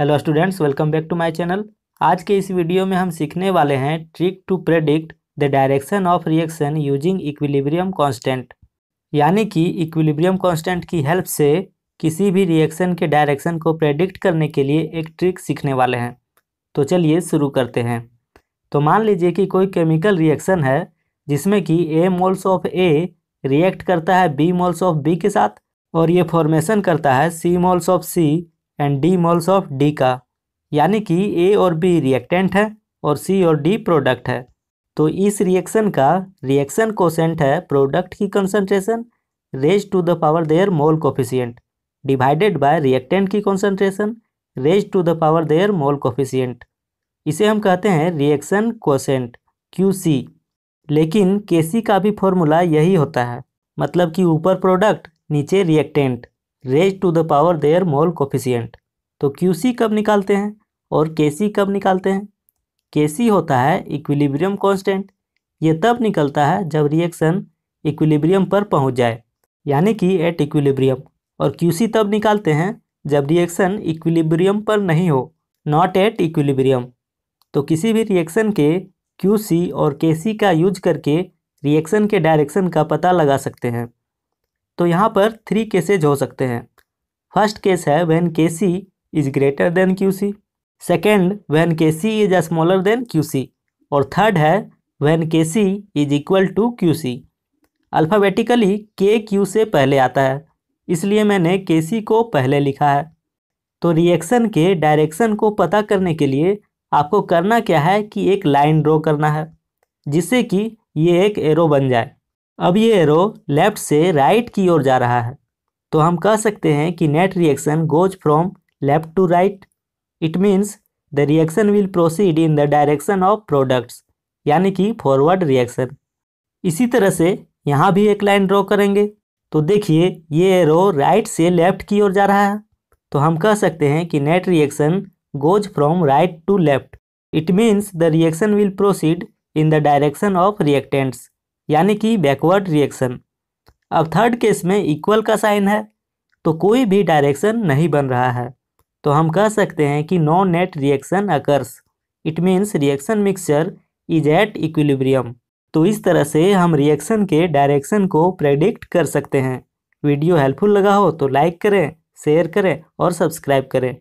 hello students welcome back to my channel आज के इस वीडियो में हम सीखने वाले हैं trick to predict the direction of reaction using equilibrium constant यानी कि इक्विलिब्रियम कांस्टेंट की हेल्प से किसी भी रिएक्शन के डायरेक्शन को प्रेडिक्ट करने के लिए एक ट्रिक सीखने वाले हैं तो चलिए शुरू करते हैं तो मान लीजिए कि कोई केमिकल रिएक्शन है जिसमें कि A moles of A react करता है बी मोल्स ऑफ बी के साथ और ये फॉर्मेशन करता है C moles of C and D moles of D का यानी कि ए और बी रिएक्टेंट है और सी और डी प्रोडक्ट है तो इस रिएक्शन का रिएक्शन कोसेंट है प्रोडक्ट की concentration raise to the power their mole coefficient divided by reactant की concentration raise to the power their mole coefficient इसे हम कहते हैं रिएक्शन कोसेंट क्यू सी लेकिन के सी का भी फॉर्मूला यही होता है मतलब कि ऊपर प्रोडक्ट नीचे reactant raise to the power their mole coefficient तो क्यू सी कब निकालते हैं और के सी कब निकालते हैं के सी होता है इक्विलिब्रियम कांस्टेंट ये तब निकलता है जब रिएक्शन इक्विलिब्रियम पर पहुंच जाए यानी कि एट इक्विलिब्रियम और क्यू सी तब निकालते हैं जब रिएक्शन इक्विलिब्रियम पर नहीं हो नॉट एट इक्विलिब्रियम तो किसी भी रिएक्शन के क्यू सी और के सी का यूज करके रिएक्शन के डायरेक्शन का पता लगा सकते हैं तो यहाँ पर थ्री केसेज हो सकते हैं फर्स्ट केस है when K C is greater than Q C second when K C is smaller than Q C और थर्ड है when K C is equal to Q C alphabetically K Q से पहले आता है इसलिए मैंने के सी को पहले लिखा है तो रिएक्शन के डायरेक्शन को पता करने के लिए आपको करना क्या है कि एक लाइन ड्रॉ करना है जिससे कि ये एक एरो बन जाए अब ये एरो लेफ्ट से राइट की ओर जा रहा है तो हम कह सकते हैं कि net reaction goes from left to right it means the reaction will proceed in the direction of products यानी कि फॉरवर्ड रिएक्शन इसी तरह से यहाँ भी एक लाइन ड्रॉ करेंगे तो देखिए ये एरो राइट से लेफ्ट की ओर जा रहा है तो हम कह सकते हैं कि net reaction goes from right to left it means the reaction will proceed in the direction of reactants यानी कि बैकवर्ड रिएक्शन अब थर्ड केस में इक्वल का साइन है तो कोई भी डायरेक्शन नहीं बन रहा है तो हम कह सकते हैं कि no net reaction occurs it means reaction mixture is at equilibrium तो इस तरह से हम रिएक्शन के डायरेक्शन को प्रेडिक्ट कर सकते हैं वीडियो हेल्पफुल लगा हो तो लाइक करें शेयर करें और सब्सक्राइब करें